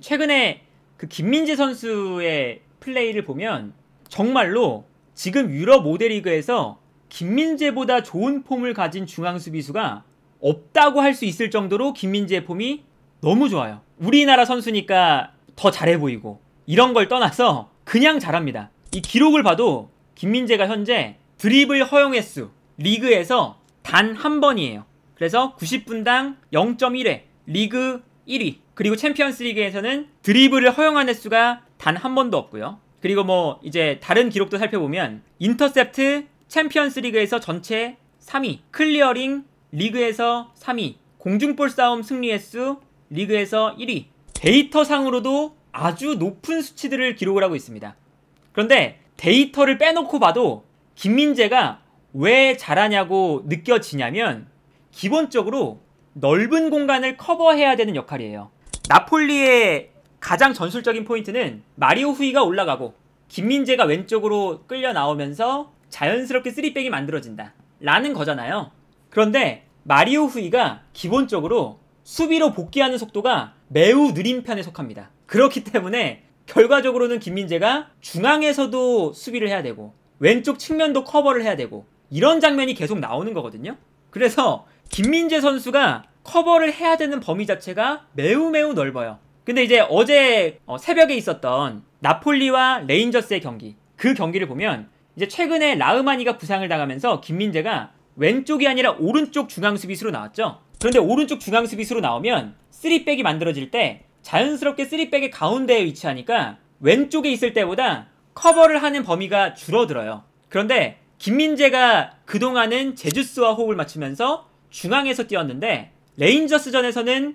최근에 그 김민재 선수의 플레이를 보면 정말로 지금 유럽 모델리그에서 김민재보다 좋은 폼을 가진 중앙 수비수가 없다고 할 수 있을 정도로 김민재의 폼이 너무 좋아요. 우리나라 선수니까 더 잘해 보이고 이런 걸 떠나서 그냥 잘합니다. 이 기록을 봐도 김민재가 현재 드리블 허용 횟수 리그에서 단 한 번이에요. 그래서 90분당 0.1회 리그 1위 그리고 챔피언스 리그에서는 드리블을 허용한 횟수가 단 한 번도 없고요. 그리고 뭐 이제 다른 기록도 살펴보면 인터셉트 챔피언스 리그에서 전체 3위, 클리어링 리그에서 3위, 공중볼 싸움 승리 횟수 리그에서 1위. 데이터상으로도 아주 높은 수치들을 기록을 하고 있습니다. 그런데 데이터를 빼놓고 봐도 김민재가 왜 잘하냐고 느껴지냐면 기본적으로 넓은 공간을 커버해야 되는 역할이에요. 나폴리의 가장 전술적인 포인트는 마리오 후이가 올라가고 김민재가 왼쪽으로 끌려 나오면서 자연스럽게 3백이 만들어진다 라는 거잖아요 그런데 마리오 후이가 기본적으로 수비로 복귀하는 속도가 매우 느린 편에 속합니다 그렇기 때문에 결과적으로는 김민재가 중앙에서도 수비를 해야 되고 왼쪽 측면도 커버를 해야 되고 이런 장면이 계속 나오는 거거든요 그래서 김민재 선수가 커버를 해야 되는 범위 자체가 매우 매우 넓어요. 근데 이제 어제 어, 새벽에 있었던 나폴리와 레인저스의 경기 그 경기를 보면 이제 최근에 라흐마니가 부상을 당하면서 김민재가 왼쪽이 아니라 오른쪽 중앙 수비수로 나왔죠. 그런데 오른쪽 중앙 수비수로 나오면 3백이 만들어질 때 자연스럽게 3백의 가운데에 위치하니까 왼쪽에 있을 때보다 커버를 하는 범위가 줄어들어요. 그런데 김민재가 그동안은 제주스와 호흡을 맞추면서 중앙에서 뛰었는데 레인저스전에서는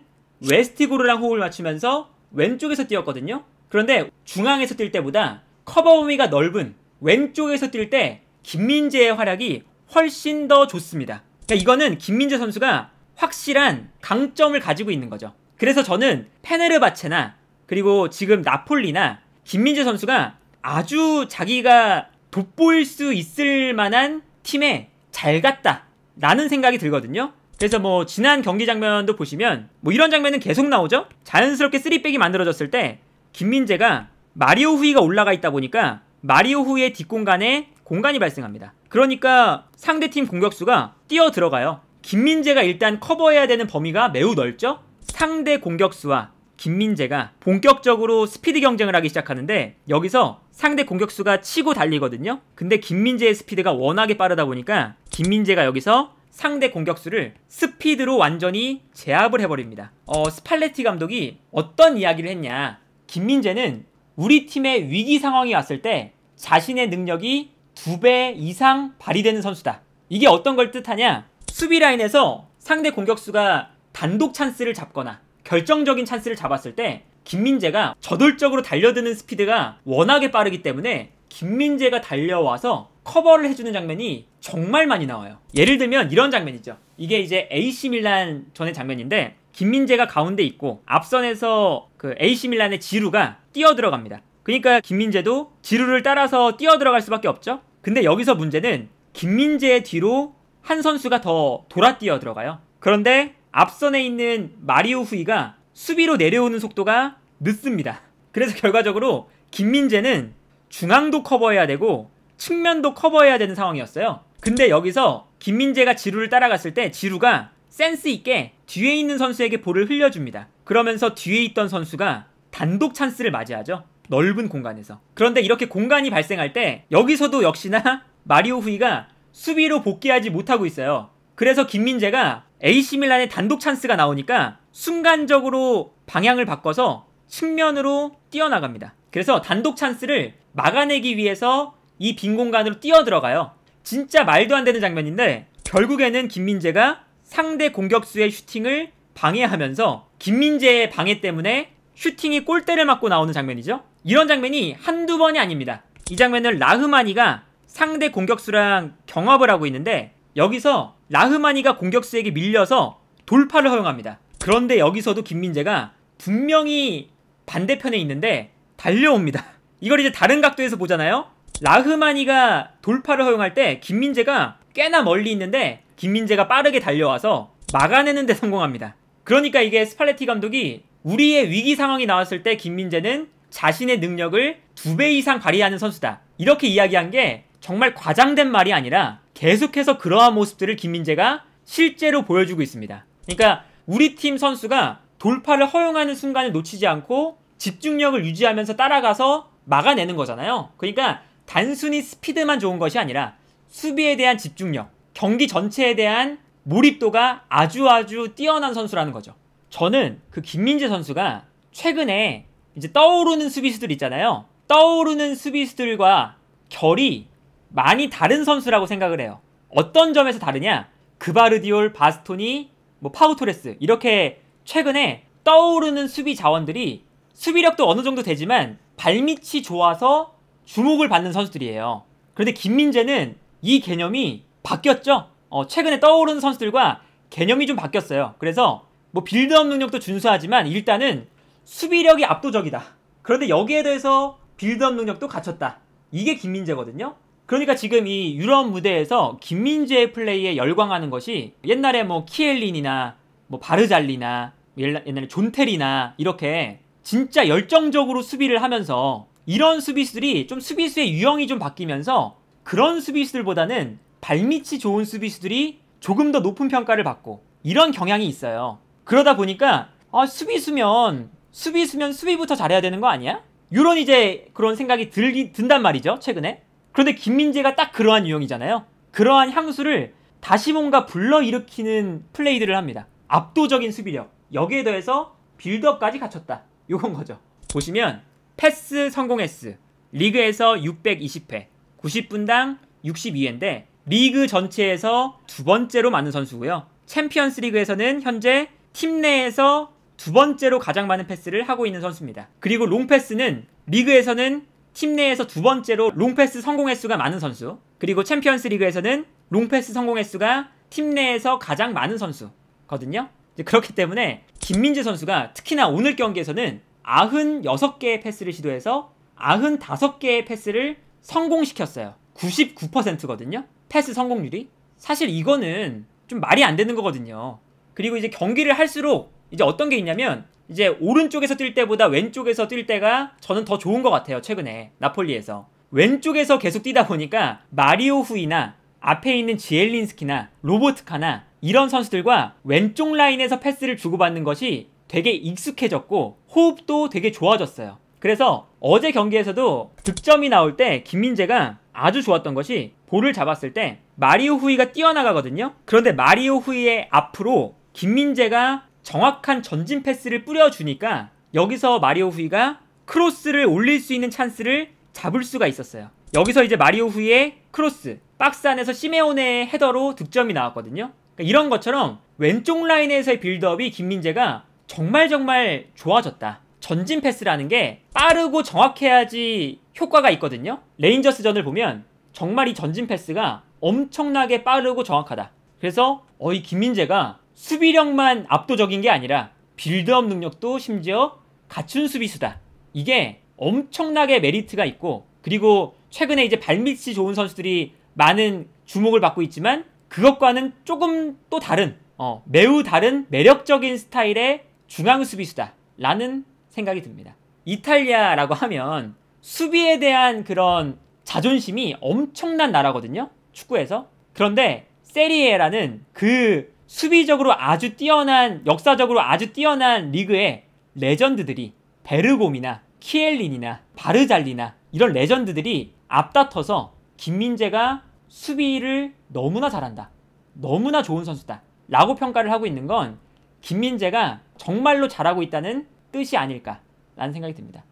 웨스티고르랑 호흡을 맞추면서 왼쪽에서 뛰었거든요. 그런데 중앙에서 뛸 때보다 커버 범위가 넓은 왼쪽에서 뛸 때 김민재의 활약이 훨씬 더 좋습니다. 그러니까 이거는 김민재 선수가 확실한 강점을 가지고 있는 거죠. 그래서 저는 페네르바체나 그리고 지금 나폴리나 김민재 선수가 아주 자기가 돋보일 수 있을 만한 팀에 잘 갔다 라는 생각이 들거든요. 그래서 뭐 지난 경기 장면도 보시면 뭐 이런 장면은 계속 나오죠. 자연스럽게 3백이 만들어졌을 때 김민재가 마리오 후이가 올라가 있다 보니까 마리오 후이의 뒷공간에 공간이 발생합니다. 그러니까 상대팀 공격수가 뛰어 들어가요. 김민재가 일단 커버해야 되는 범위가 매우 넓죠? 상대 공격수와 김민재가 본격적으로 스피드 경쟁을 하기 시작하는데 여기서 상대 공격수가 치고 달리거든요. 근데 김민재의 스피드가 워낙에 빠르다 보니까 김민재가 여기서 상대 공격수를 스피드로 완전히 제압을 해버립니다. 어, 스팔레티 감독이 어떤 이야기를 했냐. 김민재는 우리 팀의 위기 상황이 왔을 때 자신의 능력이 두 배 이상 발휘되는 선수다. 이게 어떤 걸 뜻하냐? 수비 라인에서 상대 공격수가 단독 찬스를 잡거나 결정적인 찬스를 잡았을 때 김민재가 저돌적으로 달려드는 스피드가 워낙에 빠르기 때문에 김민재가 달려와서 커버를 해주는 장면이 정말 많이 나와요. 예를 들면 이런 장면이죠. 이게 이제 AC 밀란 전의 장면인데 김민재가 가운데 있고 앞선에서 그 AC 밀란의 지루가 뛰어 들어갑니다. 그러니까 김민재도 지루를 따라서 뛰어 들어갈 수밖에 없죠. 근데 여기서 문제는 김민재의 뒤로 한 선수가 더 돌아 뛰어 들어가요. 그런데 앞선에 있는 마리오 후이가 수비로 내려오는 속도가 늦습니다. 그래서 결과적으로 김민재는 중앙도 커버해야 되고 측면도 커버해야 되는 상황이었어요. 근데 여기서 김민재가 지루를 따라갔을 때 지루가 센스 있게 뒤에 있는 선수에게 볼을 흘려줍니다. 그러면서 뒤에 있던 선수가 단독 찬스를 맞이하죠. 넓은 공간에서. 그런데 이렇게 공간이 발생할 때 여기서도 역시나 마리오 후이가 수비로 복귀하지 못하고 있어요. 그래서 김민재가 AC 밀란의 단독 찬스가 나오니까 순간적으로 방향을 바꿔서 측면으로 뛰어나갑니다. 그래서 단독 찬스를 막아내기 위해서 이 빈 공간으로 뛰어들어가요. 진짜 말도 안 되는 장면인데 결국에는 김민재가 상대 공격수의 슈팅을 방해하면서 김민재의 방해 때문에 슈팅이 골대를 맞고 나오는 장면이죠. 이런 장면이 한두 번이 아닙니다. 이 장면을 라흐마니가 상대 공격수랑 경합을 하고 있는데 여기서 라흐마니가 공격수에게 밀려서 돌파를 허용합니다. 그런데 여기서도 김민재가 분명히 반대편에 있는데 달려옵니다. 이걸 이제 다른 각도에서 보잖아요. 라흐마니가 돌파를 허용할 때 김민재가 꽤나 멀리 있는데 김민재가 빠르게 달려와서 막아내는데 성공합니다. 그러니까 이게 스팔레티 감독이 우리의 위기 상황이 나왔을 때 김민재는 자신의 능력을 두 배 이상 발휘하는 선수다. 이렇게 이야기한 게 정말 과장된 말이 아니라 계속해서 그러한 모습들을 김민재가 실제로 보여주고 있습니다. 그러니까 우리 팀 선수가 돌파를 허용하는 순간을 놓치지 않고 집중력을 유지하면서 따라가서 막아내는 거잖아요. 그러니까 단순히 스피드만 좋은 것이 아니라 수비에 대한 집중력, 경기 전체에 대한 몰입도가 아주 아주 뛰어난 선수라는 거죠. 저는 그 김민재 선수가 최근에 이제 떠오르는 수비수들 있잖아요. 떠오르는 수비수들과 결이 많이 다른 선수라고 생각을 해요. 어떤 점에서 다르냐? 그바르디올, 바스토니, 뭐 파우토레스 이렇게 최근에 떠오르는 수비 자원들이 수비력도 어느 정도 되지만 발밑이 좋아서 주목을 받는 선수들이에요. 그런데 김민재는 이 개념이 바뀌었죠. 어, 최근에 떠오르는 선수들과 개념이 좀 바뀌었어요. 그래서 뭐 빌드업 능력도 준수하지만 일단은 수비력이 압도적이다. 그런데 여기에 대해서 빌드업 능력도 갖췄다. 이게 김민재거든요. 그러니까 지금 이 유럽 무대에서 김민재의 플레이에 열광하는 것이 옛날에 뭐 키엘린이나 뭐 바르잘리나 옛날에 존텔이나 이렇게 진짜 열정적으로 수비를 하면서 이런 수비수들이 좀 수비수의 유형이 좀 바뀌면서 그런 수비수들보다는 발밑이 좋은 수비수들이 조금 더 높은 평가를 받고 이런 경향이 있어요. 그러다 보니까 아, 수비수면 수비수면 수비부터 잘해야 되는 거 아니야? 이런 이제 그런 생각이 들기 든단 말이죠 최근에. 그런데 김민재가 딱 그러한 유형이잖아요. 그러한 향수를 다시 뭔가 불러일으키는 플레이들을 합니다. 압도적인 수비력 여기에 더해서 빌드업까지 갖췄다. 요건 거죠. 보시면 패스 성공 횟수 리그에서 620회 90분당 62회인데 리그 전체에서 두 번째로 많은 선수고요. 챔피언스 리그에서는 현재 팀 내에서 두 번째로 가장 많은 패스를 하고 있는 선수입니다. 그리고 롱패스는 리그에서는 팀 내에서 두 번째로 롱패스 성공 횟수가 많은 선수 그리고 챔피언스 리그에서는 롱패스 성공 횟수가 팀 내에서 가장 많은 선수거든요. 그렇기 때문에 김민재 선수가 특히나 오늘 경기에서는 96개의 패스를 시도해서 95개의 패스를 성공시켰어요. 99%거든요. 패스 성공률이. 사실 이거는 좀 말이 안 되는 거거든요. 그리고 이제 경기를 할수록 이제 어떤 게 있냐면 이제 오른쪽에서 뛸 때보다 왼쪽에서 뛸 때가 저는 더 좋은 것 같아요. 최근에 나폴리에서. 왼쪽에서 계속 뛰다 보니까 마리오 후이나 앞에 있는 지엘린스키나 로보트카나 이런 선수들과 왼쪽 라인에서 패스를 주고받는 것이 되게 익숙해졌고 호흡도 되게 좋아졌어요. 그래서 어제 경기에서도 득점이 나올 때 김민재가 아주 좋았던 것이 볼을 잡았을 때 마리오 후이가 뛰어나가거든요. 그런데 마리오 후이의 앞으로 김민재가 정확한 전진 패스를 뿌려주니까 여기서 마리오 후이가 크로스를 올릴 수 있는 찬스를 잡을 수가 있었어요. 여기서 이제 마리오 후이의 크로스 박스 안에서 시메오네 헤더로 득점이 나왔거든요. 그러니까 이런 것처럼 왼쪽 라인에서의 빌드업이 김민재가 정말 정말 좋아졌다. 전진 패스라는 게 빠르고 정확해야지 효과가 있거든요. 레인저스전을 보면 정말 이 전진 패스가 엄청나게 빠르고 정확하다. 그래서 어이 김민재가 수비력만 압도적인 게 아니라 빌드업 능력도 심지어 갖춘 수비수다. 이게 엄청나게 메리트가 있고 그리고 최근에 이제 발밑이 좋은 선수들이 많은 주목을 받고 있지만 그것과는 조금 또 다른 어, 매우 다른 매력적인 스타일의 중앙 수비수다라는 생각이 듭니다. 이탈리아라고 하면 수비에 대한 그런 자존심이 엄청난 나라거든요. 축구에서. 그런데 세리에라는 그 수비적으로 아주 뛰어난 역사적으로 아주 뛰어난 리그의 레전드들이 베르곰이나 키엘린이나 바르잘리나 이런 레전드들이 앞다퉈서 김민재가 수비를 너무나 잘한다. 너무나 좋은 선수다. 라고 평가를 하고 있는 건 김민재가 정말로 잘하고 있다는 뜻이 아닐까라는 생각이 듭니다.